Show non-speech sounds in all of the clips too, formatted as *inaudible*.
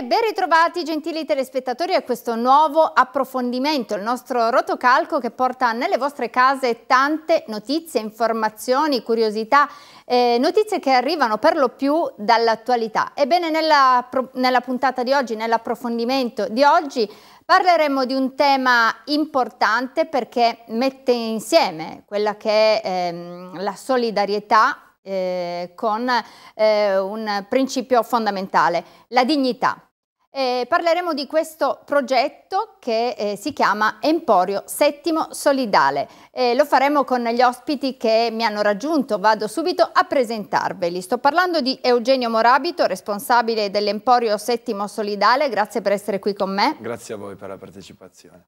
Buonasera e ben ritrovati gentili telespettatori a questo nuovo approfondimento, il nostro rotocalco che porta nelle vostre case tante notizie, informazioni, curiosità, eh, notizie che arrivano per lo più dall'attualità. Ebbene nella, nella puntata di oggi, nell'approfondimento di oggi, Parleremo di un tema importante perché mette insieme quella che è ehm, la solidarietà eh, con eh, un principio fondamentale, la dignità. Eh, parleremo di questo progetto che eh, si chiama Emporio Settimo Solidale. Eh, lo faremo con gli ospiti che mi hanno raggiunto, vado subito a presentarveli. Sto parlando di Eugenio Morabito, responsabile dell'Emporio Settimo Solidale, grazie per essere qui con me. Grazie a voi per la partecipazione.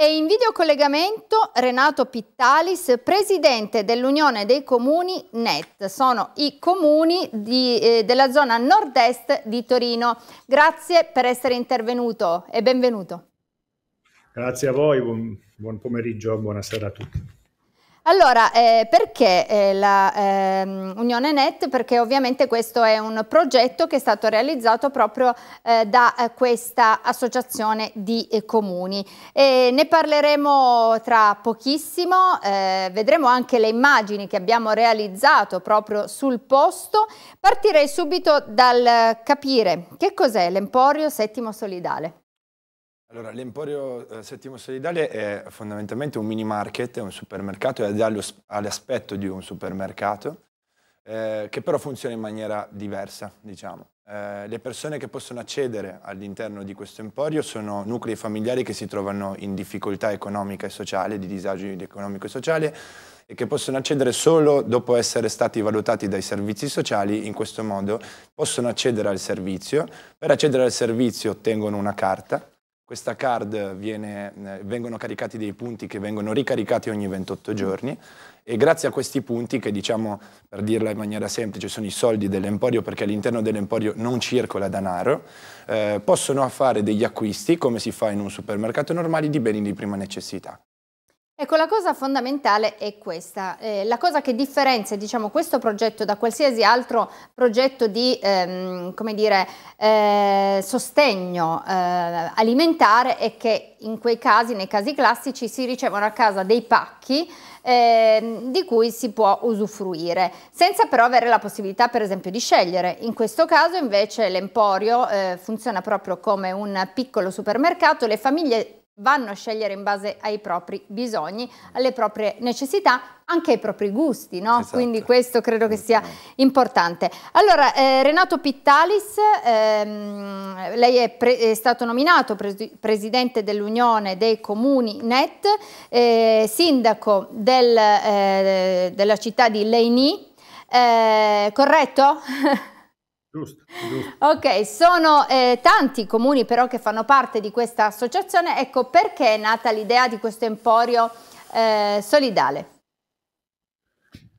E in videocollegamento Renato Pittalis, presidente dell'Unione dei Comuni NET. Sono i comuni di, eh, della zona nord-est di Torino. Grazie per essere intervenuto e benvenuto. Grazie a voi, buon, buon pomeriggio, buonasera a tutti. Allora, eh, perché eh, la eh, Unione Net? Perché ovviamente questo è un progetto che è stato realizzato proprio eh, da eh, questa associazione di eh, comuni. E ne parleremo tra pochissimo, vedremo anche le immagini che abbiamo realizzato proprio sul posto. Partirei subito dal capire che cos'è l'Emporio Settimo Solidale. Allora, l'Emporio eh, Settimo Solidale è fondamentalmente un mini market, è un supermercato ed ha l'aspetto di un supermercato, eh, che però funziona in maniera diversa, diciamo. Eh, le persone che possono accedere all'interno di questo emporio sono nuclei familiari che si trovano in difficoltà economica e sociale, di disagio economico e sociale, e che possono accedere solo dopo essere stati valutati dai servizi sociali, in questo modo possono accedere al servizio. Per accedere al servizio ottengono una carta questa card viene, eh, vengono caricati dei punti che vengono ricaricati ogni 28 giorni e grazie a questi punti che diciamo per dirla in maniera semplice sono i soldi dell'emporio perché all'interno dell'emporio non circola denaro eh, possono fare degli acquisti come si fa in un supermercato normale di beni di prima necessità Ecco, la cosa fondamentale è questa. Eh, la cosa che differenzia diciamo, questo progetto da qualsiasi altro progetto di ehm, dire, eh, sostegno eh, alimentare è che in quei casi, nei casi classici, si ricevono a casa dei pacchi ehm, di cui si può usufruire, senza però avere la possibilità per esempio di scegliere. In questo caso invece l'Emporio eh, funziona proprio come un piccolo supermercato, le famiglie vanno a scegliere in base ai propri bisogni, alle proprie necessità, anche ai propri gusti, no? esatto. quindi questo credo che sia esatto. importante. Allora, eh, Renato Pittalis, ehm, lei è, è, stato nominato pres presidente dell'Unione dei Comuni NET, eh, sindaco del, eh, della città di Leini, eh, corretto? *laughs* Giusto, giusto. Ok, sono eh, tanti i comuni però che fanno parte di questa associazione, ecco perché è nata l'idea di questo emporio eh, solidale?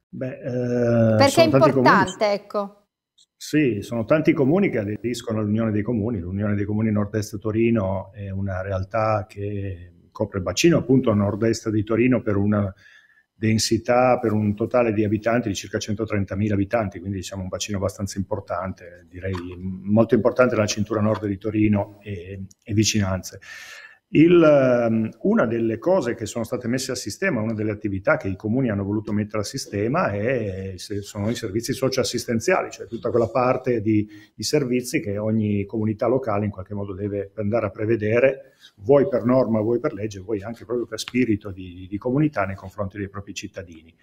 Beh, eh, perché è importante, comuni, ecco. Sì, sono tanti comuni che aderiscono all'Unione dei Comuni, l'Unione dei Comuni Nord-Est Torino è una realtà che copre il bacino appunto a nord-est di Torino per una densità per un totale di abitanti di circa 130.000 abitanti, quindi diciamo un bacino abbastanza importante, direi molto importante la cintura nord di Torino e, e vicinanze. Il, ehm, una delle cose che sono state messe a sistema, una delle attività che i comuni hanno voluto mettere a sistema è, sono i servizi socioassistenziali, cioè tutta quella parte di, di, servizi che ogni comunità locale in qualche modo deve andare a prevedere, vuoi per norma, vuoi per legge, vuoi anche proprio per spirito di, di comunità nei confronti dei propri cittadini.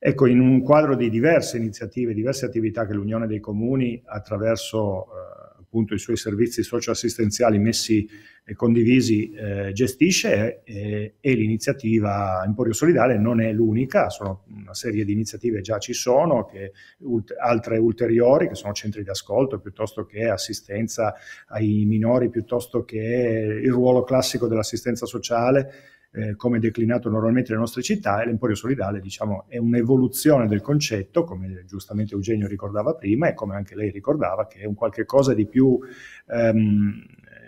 Ecco, in un quadro di diverse iniziative, diverse attività che l'Unione dei Comuni attraverso... Eh, appunto i suoi servizi socioassistenziali messi e condivisi eh, gestisce e, e l'iniziativa Emporio Solidale non è l'unica, sono una serie di iniziative già ci sono, che, ult- altre ulteriori che sono centri di ascolto piuttosto che assistenza ai minori, piuttosto che il ruolo classico dell'assistenza sociale eh, come declinato normalmente nelle nostre città e l'emporio solidale diciamo, è un'evoluzione del concetto, come giustamente Eugenio ricordava prima e come anche lei ricordava, che è un qualche cosa di più... Ehm,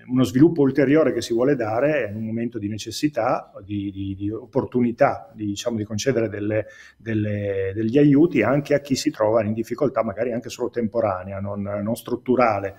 uno sviluppo ulteriore che si vuole dare in un momento di necessità, di, di, di opportunità, di, diciamo, di concedere delle, delle, degli aiuti anche a chi si trova in difficoltà, magari anche solo temporanea, non, non strutturale,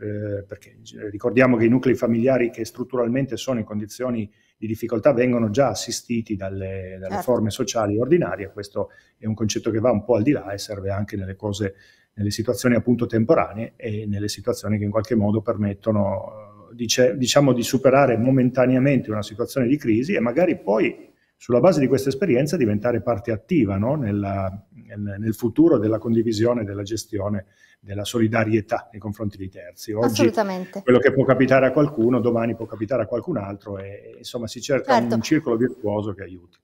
eh, perché eh, ricordiamo che i nuclei familiari che strutturalmente sono in condizioni di difficoltà vengono già assistiti dalle, dalle certo. forme sociali ordinarie, questo è un concetto che va un po' al di là e serve anche nelle cose, nelle situazioni appunto temporanee e nelle situazioni che in qualche modo permettono eh, dice, diciamo di superare momentaneamente una situazione di crisi e magari poi sulla base di questa esperienza diventare parte attiva no? nella, nel futuro della condivisione, della gestione, della solidarietà nei confronti dei terzi. Oggi quello che può capitare a qualcuno, domani può capitare a qualcun altro e insomma si cerca certo. un circolo virtuoso che aiuti.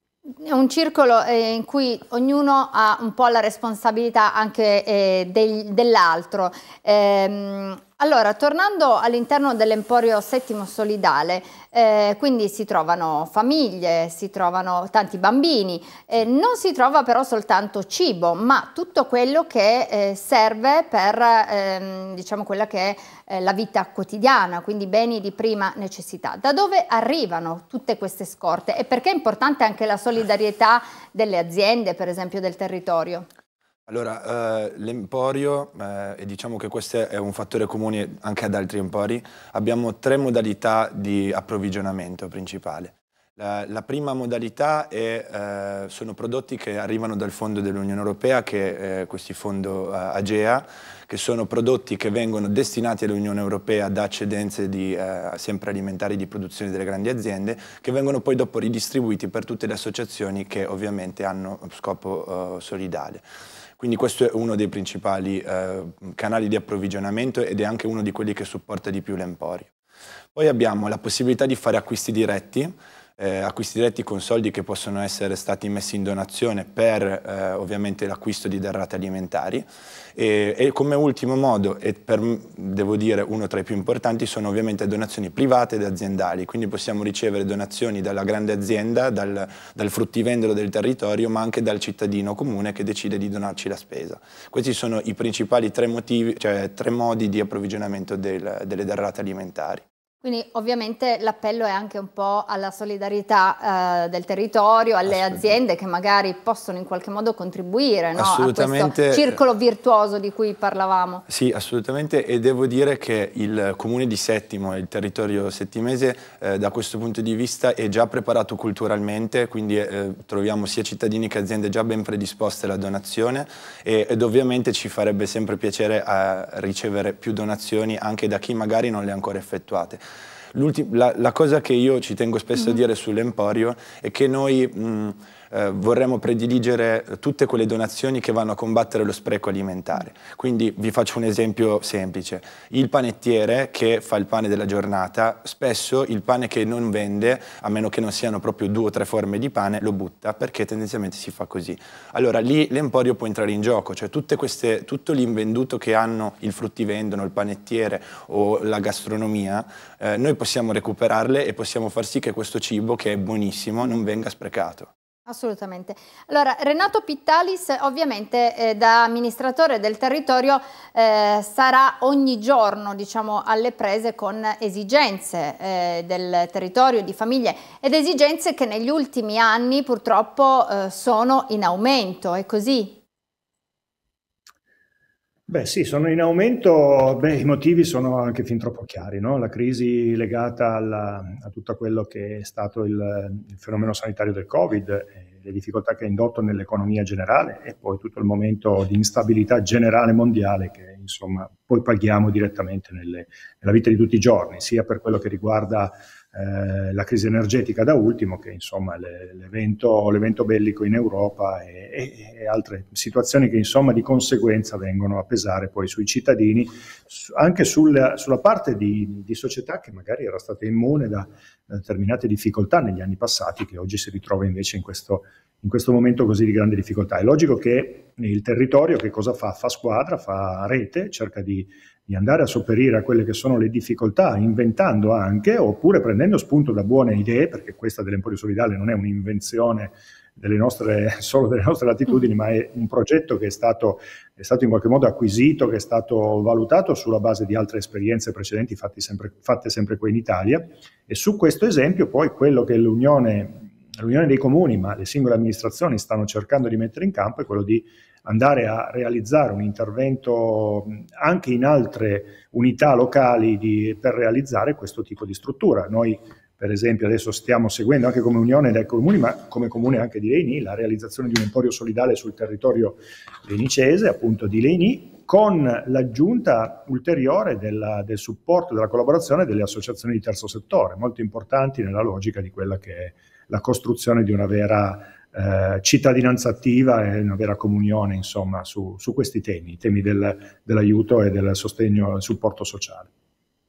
È un circolo eh, in cui ognuno ha un po' la responsabilità anche eh, del, dell'altro. Eh, allora, tornando all'interno dell'Emporio Settimo Solidale, eh, quindi si trovano famiglie, si trovano tanti bambini, eh, non si trova però soltanto cibo, ma tutto quello che eh, serve per ehm, diciamo quella che è eh, la vita quotidiana, quindi beni di prima necessità. Da dove arrivano tutte queste scorte e perché è importante anche la solidarietà delle aziende, per esempio del territorio? Allora, eh, l'emporio, eh, e diciamo che questo è un fattore comune anche ad altri empori, abbiamo tre modalità di approvvigionamento principale. La, la prima modalità è, eh, sono prodotti che arrivano dal fondo dell'Unione Europea, che è questo fondo eh, AGEA, che sono prodotti che vengono destinati all'Unione Europea da eccedenze di, eh, sempre alimentari di produzione delle grandi aziende, che vengono poi dopo ridistribuiti per tutte le associazioni che ovviamente hanno scopo eh, solidale. Quindi questo è uno dei principali eh, canali di approvvigionamento ed è anche uno di quelli che supporta di più l'emporio. Poi abbiamo la possibilità di fare acquisti diretti, eh, acquisti diretti con soldi che possono essere stati messi in donazione per eh, ovviamente l'acquisto di derrate alimentari e, e, come ultimo modo e per, mm, devo dire uno tra i più importanti sono ovviamente donazioni private ed aziendali, quindi possiamo ricevere donazioni dalla grande azienda, dal, dal fruttivendolo del territorio ma anche dal cittadino comune che decide di donarci la spesa. Questi sono i principali tre, motivi, cioè, tre modi di approvvigionamento del, delle derrate alimentari. Quindi ovviamente l'appello è anche un po' alla solidarietà eh, del territorio, alle aziende che magari possono in qualche modo contribuire no? a questo circolo virtuoso di cui parlavamo. Sì, assolutamente e devo dire che il comune di Settimo e il territorio settimese eh, da questo punto di vista è già preparato culturalmente, quindi eh, troviamo sia cittadini che aziende già ben predisposte alla donazione e, ed ovviamente ci farebbe sempre piacere eh, ricevere più donazioni anche da chi magari non le ha ancora effettuate la, la, cosa che io ci tengo spesso a mm-hmm. dire sull'Emporio è che noi mh, mm, eh, vorremmo prediligere eh, tutte quelle donazioni che vanno a combattere lo spreco alimentare. Quindi vi faccio un esempio semplice. Il panettiere che fa il pane della giornata, spesso il pane che non vende, a meno che non siano proprio due o tre forme di pane, lo butta perché tendenzialmente si fa così. Allora lì l'emporio può entrare in gioco, cioè queste, tutto l'invenduto che hanno il fruttivendono, il panettiere o la gastronomia, eh, noi possiamo recuperarle e possiamo far sì che questo cibo, che è buonissimo, non venga sprecato. Assolutamente. Allora, Renato Pittalis eh, ovviamente eh, da amministratore del territorio eh, sarà ogni giorno diciamo, alle prese con esigenze eh, del territorio, di famiglie ed esigenze che negli ultimi anni purtroppo eh, sono in aumento, è così? Beh sì, sono in aumento, beh, i motivi sono anche fin troppo chiari, no? la crisi legata alla, a tutto quello che è stato il, il fenomeno sanitario del Covid, eh, le difficoltà che ha indotto nell'economia generale e poi tutto il momento di instabilità generale mondiale che insomma poi paghiamo direttamente nelle, nella vita di tutti i giorni, sia per quello che riguarda eh, la crisi energetica da ultimo, che insomma le, l'evento, l'evento, bellico in Europa e, e, e, altre situazioni che insomma di conseguenza vengono a pesare poi sui cittadini, su, anche sulla, sulla parte di, di, società che magari era stata immune da, da, determinate difficoltà negli anni passati, che oggi si ritrova invece in questo, in questo momento così di grande difficoltà. È logico che il territorio che cosa fa? Fa squadra, fa rete, cerca di di andare a sopperire a quelle che sono le difficoltà, inventando anche, oppure prendendo spunto da buone idee, perché questa dell'Emporio Solidale non è un'invenzione delle nostre, *laughs* solo delle nostre latitudini, ma è un progetto che è stato, è stato, in qualche modo acquisito, che è stato valutato sulla base di altre esperienze precedenti sempre, fatte sempre qui in Italia. E su questo esempio poi quello che l'Unione, l'Unione dei Comuni, ma le singole amministrazioni stanno cercando di mettere in campo è quello di andare a realizzare un intervento anche in altre unità locali di, per realizzare questo tipo di struttura. Noi per esempio adesso stiamo seguendo anche come Unione dei Comuni, ma come Comune anche di Leini, la realizzazione di un emporio solidale sul territorio lenicese, appunto di Leini, con l'aggiunta ulteriore della, del supporto, e della collaborazione delle associazioni di terzo settore, molto importanti nella logica di quella che è la costruzione di una vera eh, cittadinanza attiva e una vera comunione insomma, su, su, questi temi, i temi del, dell'aiuto e del sostegno, e supporto sociale.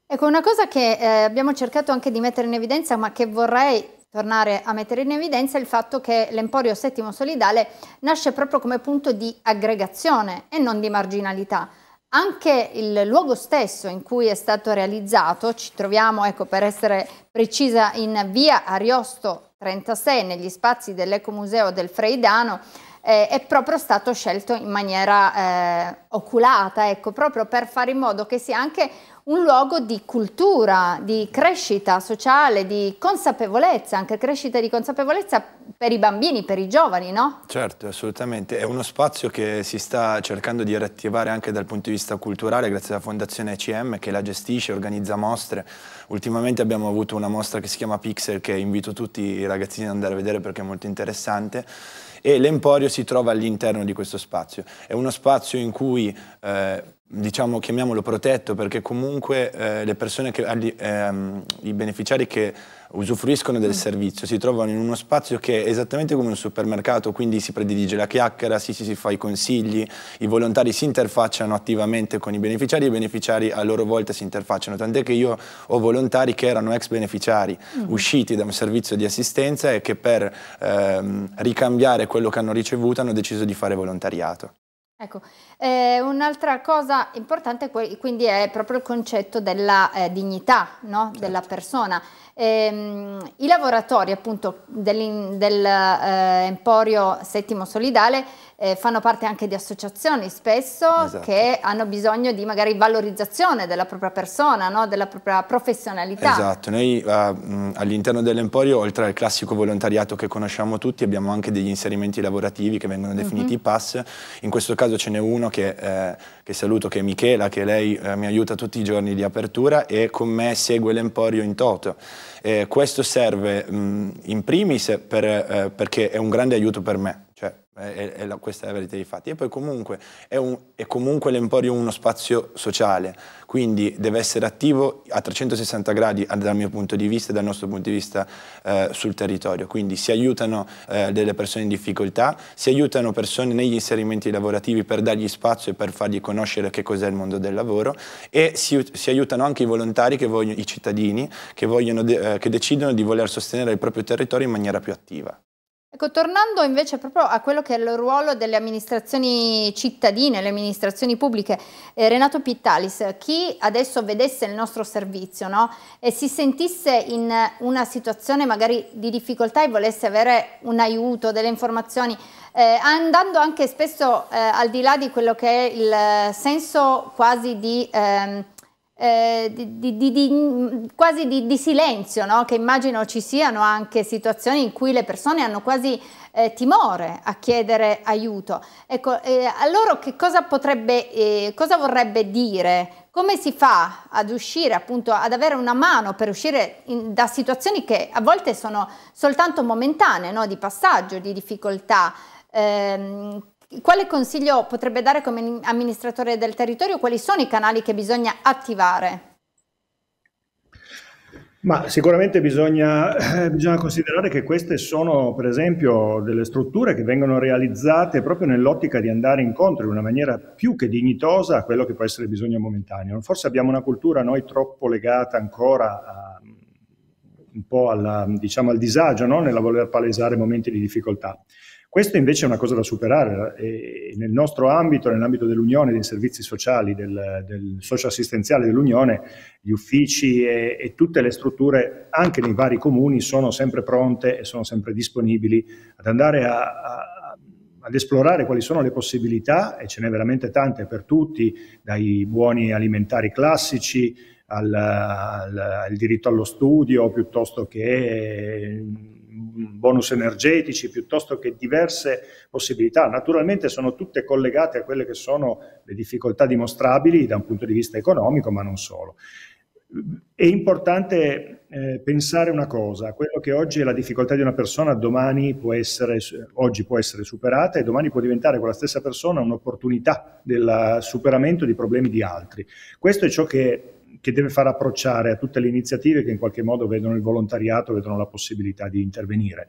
Ecco, una cosa che eh, abbiamo cercato anche di mettere in evidenza, ma che vorrei tornare a mettere in evidenza, è il fatto che l'Emporio Settimo Solidale nasce proprio come punto di aggregazione e non di marginalità. Anche il luogo stesso in cui è stato realizzato, ci troviamo, ecco, per essere precisa, in via Ariosto 36 negli spazi dell'Ecomuseo del Freidano eh, è proprio stato scelto in maniera eh, oculata, ecco, proprio per fare in modo che sia anche un luogo di cultura, di crescita sociale, di consapevolezza, anche crescita di consapevolezza per i bambini, per i giovani, no? Certo, assolutamente. È uno spazio che si sta cercando di riattivare anche dal punto di vista culturale grazie alla Fondazione ECM che la gestisce, organizza mostre. Ultimamente abbiamo avuto una mostra che si chiama Pixel che invito tutti i ragazzini ad andare a vedere perché è molto interessante e l'Emporio si trova all'interno di questo spazio. È uno spazio in cui eh, diciamo, chiamiamolo protetto, perché comunque eh, le persone, che, ehm, i beneficiari che usufruiscono del mm. servizio si trovano in uno spazio che è esattamente come un supermercato, quindi si predilige la chiacchiera, si, si, si fa i consigli, i volontari si interfacciano attivamente con i beneficiari i beneficiari a loro volta si interfacciano, tant'è che io ho volontari che erano ex beneficiari, mm. usciti da un servizio di assistenza e che per ehm, ricambiare quello che hanno ricevuto hanno deciso di fare volontariato. Ecco, eh, un'altra cosa importante quindi è proprio il concetto della eh, dignità no? certo. della persona. Ehm, I lavoratori appunto dell'emporio eh, dell settimo solidale eh, fanno parte anche di associazioni spesso esatto. che hanno bisogno di magari valorizzazione della propria persona, no? della propria professionalità. Esatto, noi uh, all'interno dell'Emporio oltre al classico volontariato che conosciamo tutti abbiamo anche degli inserimenti lavorativi che vengono definiti mm -hmm. pass, in questo caso ce n'è uno che, eh, che, saluto che è Michela che lei eh, mi aiuta tutti i giorni di apertura e con me segue l'Emporio in toto. Eh, questo serve mh, in primis per, eh, perché è un grande aiuto per me è, è la, questa è la verità dei fatti. E poi comunque è, un, è comunque l'Emporio uno spazio sociale, quindi deve essere attivo a 360 gradi eh, dal mio punto di vista e dal nostro punto di vista eh, sul territorio. Quindi si aiutano eh, delle persone in difficoltà, si aiutano persone negli inserimenti lavorativi per dargli spazio e per fargli conoscere che cos'è il mondo del lavoro e si, si aiutano anche i volontari, vogliono, i cittadini che, vogliono, eh, che decidono di voler sostenere il proprio territorio in maniera più attiva. Ecco, tornando invece proprio a quello che è il ruolo delle amministrazioni cittadine, le amministrazioni pubbliche, eh, Renato Pittalis, chi adesso vedesse il nostro servizio no? e si sentisse in una situazione magari di difficoltà e volesse avere un aiuto, delle informazioni, eh, andando anche spesso eh, al di là di quello che è il senso quasi di... Ehm, eh, di, di, di, quasi di, silenzio, no? che immagino ci siano anche situazioni in cui le persone hanno quasi eh, timore a chiedere aiuto. Ecco, eh, a loro che cosa potrebbe, eh, cosa vorrebbe dire? Come si fa ad uscire, appunto, ad avere una mano per uscire in, da situazioni che a volte sono soltanto momentanee, no? di passaggio, di difficoltà? Ehm, quale consiglio potrebbe dare come amministratore del territorio? Quali sono i canali che bisogna attivare? Ma sicuramente bisogna, eh, bisogna, considerare che queste sono per esempio delle strutture che vengono realizzate proprio nell'ottica di andare incontro in una maniera più che dignitosa a quello che può essere bisogno momentaneo. Forse abbiamo una cultura noi troppo legata ancora a, un po' alla, diciamo, al disagio no? nella voler palesare momenti di difficoltà. Questo invece è una cosa da superare eh, e nel nostro ambito, nell'ambito dell'Unione, dei servizi sociali, del, del socio assistenziale dell'Unione, gli uffici e, e, tutte le strutture, anche nei vari comuni, sono sempre pronte e sono sempre disponibili ad andare a, a, ad esplorare quali sono le possibilità, e ce n'è veramente tante per tutti, dai buoni alimentari classici al, al, al diritto allo studio piuttosto che Mm, bonus energetici piuttosto che diverse possibilità. Naturalmente sono tutte collegate a quelle che sono le difficoltà dimostrabili da un punto di vista economico, ma non solo. È importante eh, pensare una cosa, quello che oggi è la difficoltà di una persona, domani può essere, oggi può essere superata e domani può diventare quella stessa persona un'opportunità del superamento di problemi di altri. Questo è ciò che che deve far approcciare a tutte le iniziative che in qualche modo vedono il volontariato, vedono la possibilità di intervenire.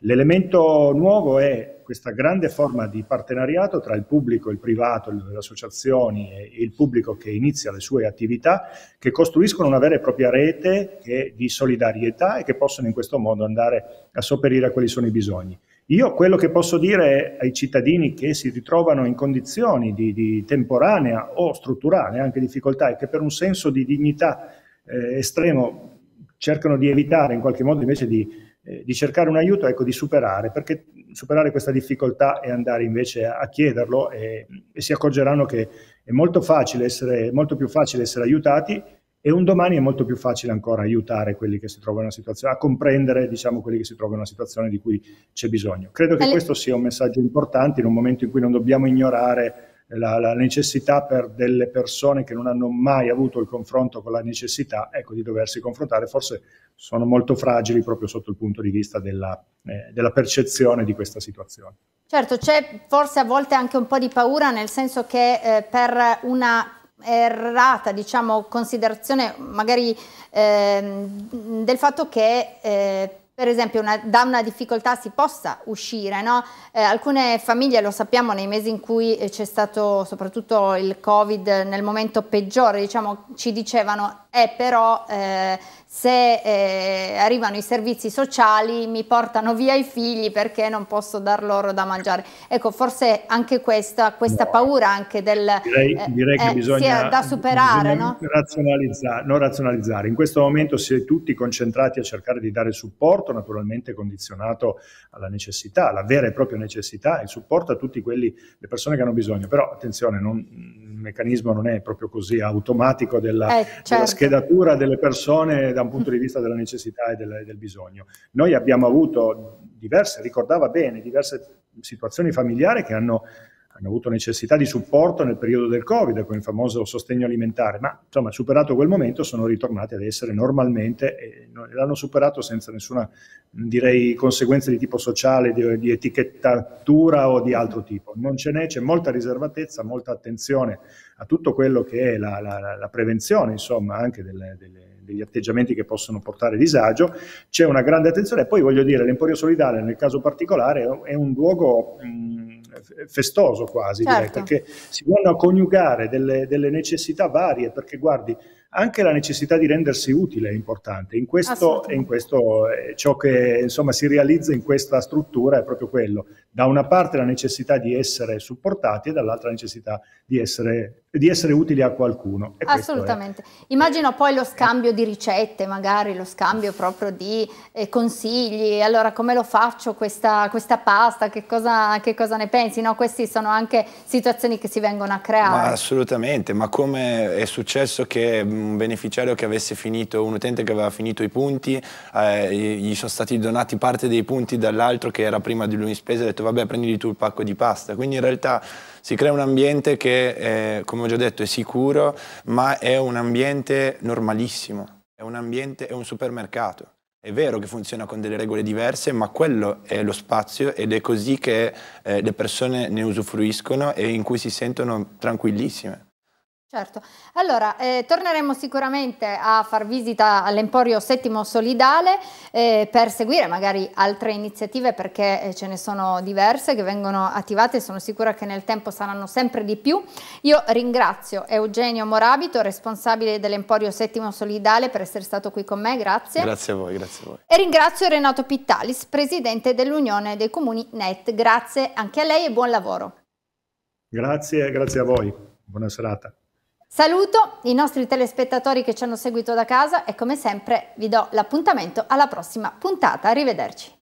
L'elemento nuovo è questa grande forma di partenariato tra il pubblico, il privato, le associazioni e il pubblico che inizia le sue attività, che costruiscono una vera e propria rete di solidarietà e che possono in questo modo andare a sopperire a quelli sono i bisogni. Io quello che posso dire ai cittadini che si ritrovano in condizioni di, di temporanea o strutturale anche difficoltà e che per un senso di dignità eh, estremo cercano di evitare in qualche modo invece di, eh, di, cercare un aiuto, ecco di superare, perché superare questa difficoltà e andare invece a, a chiederlo e, e, si accorgeranno che è molto, facile essere, molto più facile essere aiutati e un domani è molto più facile ancora aiutare quelli che si trovano in una situazione, a comprendere diciamo, quelli che si trovano in una situazione di cui c'è bisogno. Credo che questo sia un messaggio importante in un momento in cui non dobbiamo ignorare la, la, necessità per delle persone che non hanno mai avuto il confronto con la necessità ecco, di doversi confrontare, forse sono molto fragili proprio sotto il punto di vista della, eh, della percezione di questa situazione. Certo, c'è forse a volte anche un po' di paura, nel senso che eh, per una errata diciamo, considerazione magari eh, del fatto che eh, per esempio una, da una difficoltà si possa uscire. No? Eh, alcune famiglie, lo sappiamo, nei mesi in cui eh, c'è stato soprattutto il Covid nel momento peggiore, diciamo, ci dicevano, eh però eh, se eh, arrivano i servizi sociali mi portano via i figli perché non posso dar loro da mangiare. Ecco, forse anche questa, questa no. paura anche del... Direi, eh, direi che eh, bisogna... da superare, bisogna no? Razionalizzare, non razionalizzare. In questo momento si è tutti concentrati a cercare di dare supporto, naturalmente condizionato alla necessità, alla vera e propria necessità, il supporto a tutte le persone che hanno bisogno. Però attenzione, non, il meccanismo non è proprio così automatico della, eh, certo. della schedatura delle persone da un punto di vista della necessità e del, del bisogno. Noi abbiamo avuto diverse, ricordava bene, diverse situazioni familiari che hanno hanno avuto necessità di supporto nel periodo del Covid con il famoso sostegno alimentare, ma insomma, superato quel momento sono ritornati ad essere normalmente e l'hanno superato senza nessuna, direi, conseguenza di tipo sociale, di, di etichettatura o di altro tipo. Non ce n'è, c'è molta riservatezza, molta attenzione a tutto quello che è la, la, la prevenzione, insomma, anche delle, delle degli atteggiamenti che possono portare disagio, c'è una grande attenzione. E poi voglio dire, l'Emporio Solidale nel caso particolare è un luogo mh, festoso quasi, certo. direi, perché si vanno a coniugare delle, delle necessità varie, perché guardi, anche la necessità di rendersi utile è importante. In questo, in questo eh, ciò che insomma, si realizza in questa struttura è proprio quello. Da una parte la necessità di essere supportati e dall'altra la necessità di essere di essere utili a qualcuno. E Assolutamente. Immagino poi lo scambio di ricette, magari lo scambio proprio di eh, consigli, allora come lo faccio questa, questa pasta, che cosa, che cosa, ne pensi? No, queste sono anche situazioni che si vengono a creare. Ma assolutamente, ma come è successo che un beneficiario che avesse finito, un utente che aveva finito i punti, eh, gli sono stati donati parte dei punti dall'altro che era prima di lui in spesa e ha detto vabbè prendi tu il pacco di pasta. Quindi in realtà si crea un ambiente che, eh, come ho già detto, è sicuro, ma è un ambiente normalissimo, è un ambiente, è un supermercato. È vero che funziona con delle regole diverse, ma quello è lo spazio ed è così che eh, le persone ne usufruiscono e in cui si sentono tranquillissime. Certo, allora eh, torneremo sicuramente a far visita all'Emporio Settimo Solidale eh, per seguire magari altre iniziative perché eh, ce ne sono diverse che vengono attivate e sono sicura che nel tempo saranno sempre di più. Io ringrazio Eugenio Morabito, responsabile dell'Emporio Settimo Solidale per essere stato qui con me, grazie. Grazie a voi, grazie a voi. E ringrazio Renato Pittalis, presidente dell'Unione dei Comuni NET, grazie anche a lei e buon lavoro. Grazie, grazie a voi, buona serata. Saluto i nostri telespettatori che ci hanno seguito da casa e come sempre vi do l'appuntamento alla prossima puntata. Arrivederci.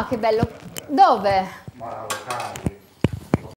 Ah, che bello. Dove? Ma locale.